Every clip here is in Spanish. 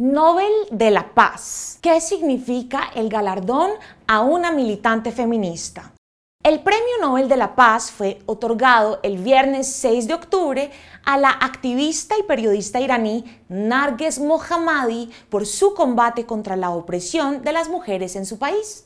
Nobel de la Paz. ¿Qué significa el galardón a una militante feminista? El Premio Nobel de la Paz fue otorgado el viernes 6 de octubre a la activista y periodista iraní Narges Mohammadi por su combate contra la opresión de las mujeres en su país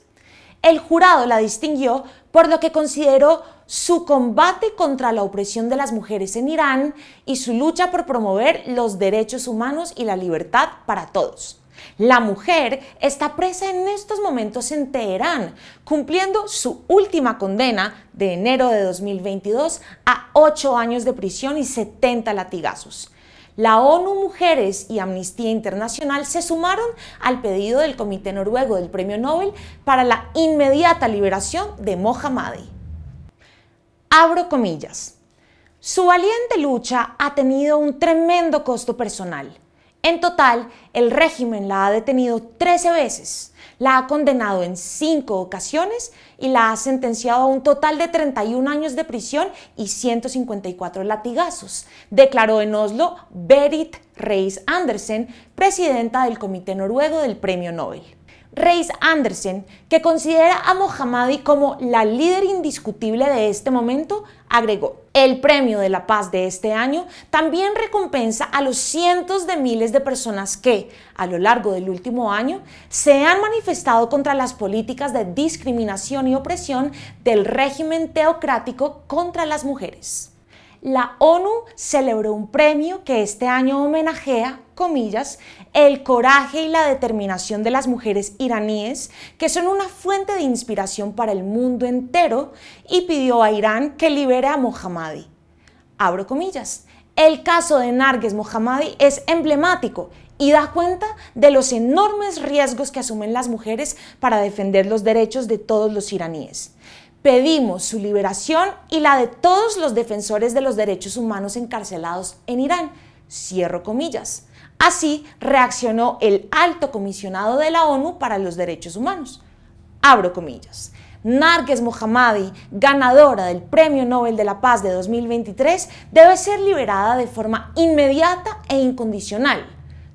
el jurado la distinguió por lo que consideró su combate contra la opresión de las mujeres en Irán y su lucha por promover los derechos humanos y la libertad para todos. La mujer está presa en estos momentos en Teherán, cumpliendo su última condena de enero de 2022 a 8 años de prisión y 70 latigazos. La ONU Mujeres y Amnistía Internacional se sumaron al pedido del Comité Noruego del Premio Nobel para la inmediata liberación de Mohammadi. Abro comillas. Su valiente lucha ha tenido un tremendo costo personal en total, el régimen la ha detenido 13 veces, la ha condenado en 5 ocasiones y la ha sentenciado a un total de 31 años de prisión y 154 latigazos, declaró en Oslo Berit Reis Andersen, presidenta del Comité Noruego del Premio Nobel. Reis Andersen, que considera a Mohammadi como la líder indiscutible de este momento, agregó, el Premio de la Paz de este año también recompensa a los cientos de miles de personas que, a lo largo del último año, se han manifestado contra las políticas de discriminación y opresión del régimen teocrático contra las mujeres la ONU celebró un premio que este año homenajea, comillas, el coraje y la determinación de las mujeres iraníes, que son una fuente de inspiración para el mundo entero, y pidió a Irán que libere a Mohammadi. Abro comillas. El caso de Narges Mohammadi es emblemático y da cuenta de los enormes riesgos que asumen las mujeres para defender los derechos de todos los iraníes. Pedimos su liberación y la de todos los defensores de los derechos humanos encarcelados en Irán. Cierro comillas. Así reaccionó el alto comisionado de la ONU para los Derechos Humanos. Abro comillas. Narges Mohammadi, ganadora del Premio Nobel de la Paz de 2023, debe ser liberada de forma inmediata e incondicional.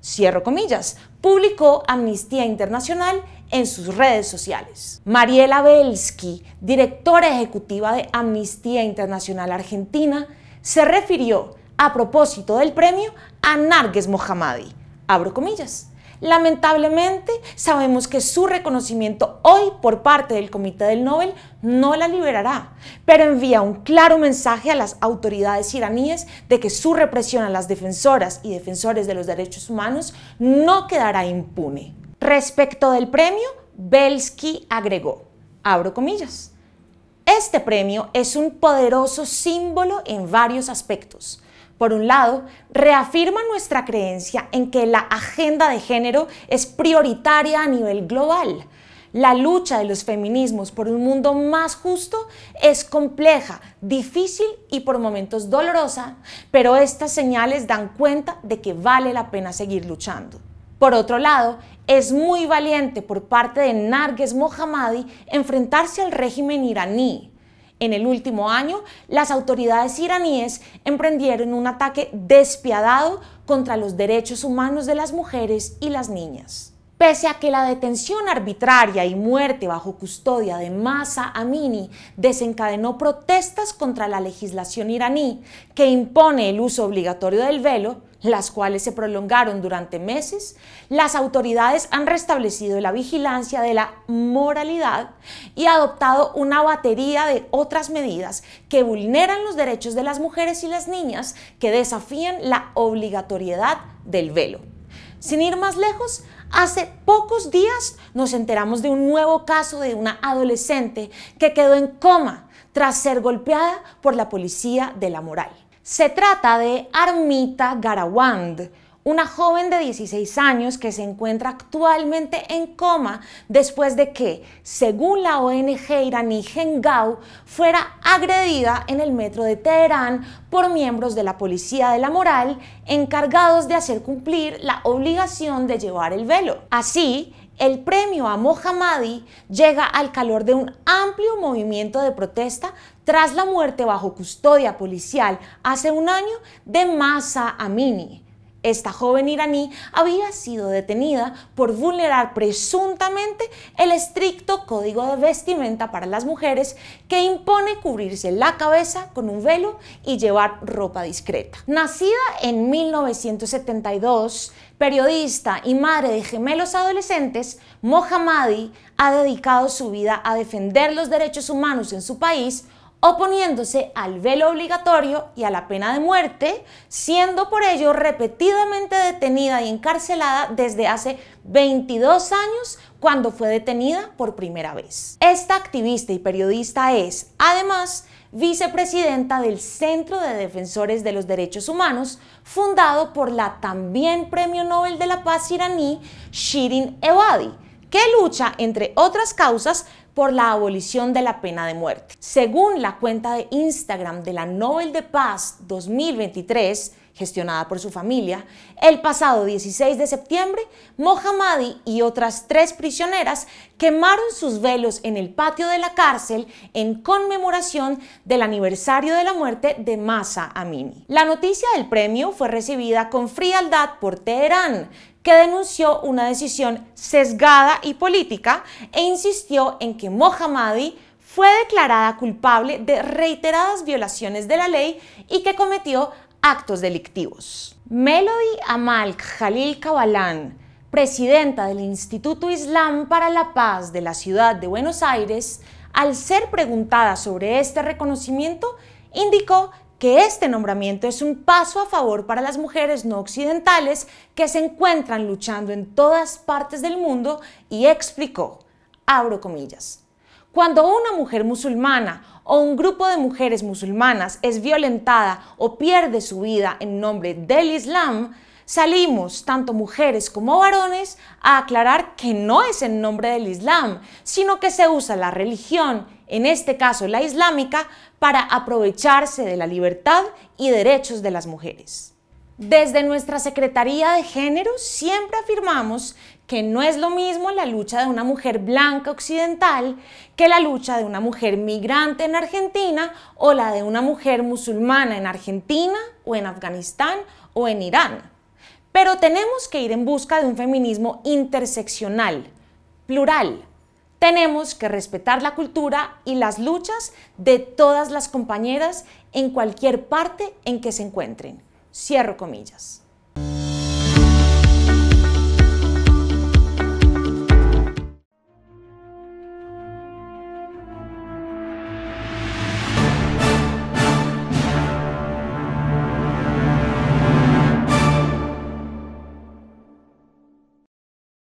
Cierro comillas. Publicó Amnistía Internacional en sus redes sociales. Mariela Belsky, directora ejecutiva de Amnistía Internacional Argentina, se refirió a propósito del premio a Narges Mohammadi. Abro comillas. Lamentablemente, sabemos que su reconocimiento hoy por parte del Comité del Nobel no la liberará, pero envía un claro mensaje a las autoridades iraníes de que su represión a las defensoras y defensores de los derechos humanos no quedará impune. Respecto del premio, Belsky agregó, abro comillas, este premio es un poderoso símbolo en varios aspectos. Por un lado, reafirma nuestra creencia en que la agenda de género es prioritaria a nivel global. La lucha de los feminismos por un mundo más justo es compleja, difícil y por momentos dolorosa, pero estas señales dan cuenta de que vale la pena seguir luchando. Por otro lado, es muy valiente por parte de Narges Mohammadi enfrentarse al régimen iraní. En el último año, las autoridades iraníes emprendieron un ataque despiadado contra los derechos humanos de las mujeres y las niñas. Pese a que la detención arbitraria y muerte bajo custodia de Masa Amini desencadenó protestas contra la legislación iraní que impone el uso obligatorio del velo, las cuales se prolongaron durante meses, las autoridades han restablecido la vigilancia de la moralidad y adoptado una batería de otras medidas que vulneran los derechos de las mujeres y las niñas que desafían la obligatoriedad del velo. Sin ir más lejos, hace pocos días nos enteramos de un nuevo caso de una adolescente que quedó en coma tras ser golpeada por la policía de la moral. Se trata de Armita Garawand, una joven de 16 años que se encuentra actualmente en coma después de que, según la ONG iraní Gengau, fuera agredida en el metro de Teherán por miembros de la Policía de la Moral encargados de hacer cumplir la obligación de llevar el velo. Así, el premio a Mohammadi llega al calor de un amplio movimiento de protesta tras la muerte bajo custodia policial hace un año de Massa Amini, esta joven iraní había sido detenida por vulnerar presuntamente el estricto código de vestimenta para las mujeres que impone cubrirse la cabeza con un velo y llevar ropa discreta. Nacida en 1972, periodista y madre de gemelos adolescentes, Mohammadi ha dedicado su vida a defender los derechos humanos en su país oponiéndose al velo obligatorio y a la pena de muerte, siendo por ello repetidamente detenida y encarcelada desde hace 22 años cuando fue detenida por primera vez. Esta activista y periodista es, además, vicepresidenta del Centro de Defensores de los Derechos Humanos, fundado por la también Premio Nobel de la Paz iraní Shirin Ebadi, que lucha, entre otras causas, por la abolición de la pena de muerte. Según la cuenta de Instagram de la Nobel de Paz 2023, gestionada por su familia, el pasado 16 de septiembre, Mohammadi y otras tres prisioneras quemaron sus velos en el patio de la cárcel en conmemoración del aniversario de la muerte de Masa Amini. La noticia del premio fue recibida con frialdad por Teherán, que denunció una decisión sesgada y política e insistió en que Mohammadi fue declarada culpable de reiteradas violaciones de la ley y que cometió actos delictivos. Melody Amal Khalil Kabalan, presidenta del Instituto Islam para la Paz de la ciudad de Buenos Aires, al ser preguntada sobre este reconocimiento, indicó que este nombramiento es un paso a favor para las mujeres no occidentales que se encuentran luchando en todas partes del mundo y explicó, abro comillas, cuando una mujer musulmana o un grupo de mujeres musulmanas es violentada o pierde su vida en nombre del Islam, salimos, tanto mujeres como varones, a aclarar que no es en nombre del Islam, sino que se usa la religión, en este caso la islámica, para aprovecharse de la libertad y derechos de las mujeres. Desde nuestra Secretaría de Género siempre afirmamos que no es lo mismo la lucha de una mujer blanca occidental que la lucha de una mujer migrante en Argentina o la de una mujer musulmana en Argentina o en Afganistán o en Irán. Pero tenemos que ir en busca de un feminismo interseccional, plural. Tenemos que respetar la cultura y las luchas de todas las compañeras en cualquier parte en que se encuentren. Cierro comillas.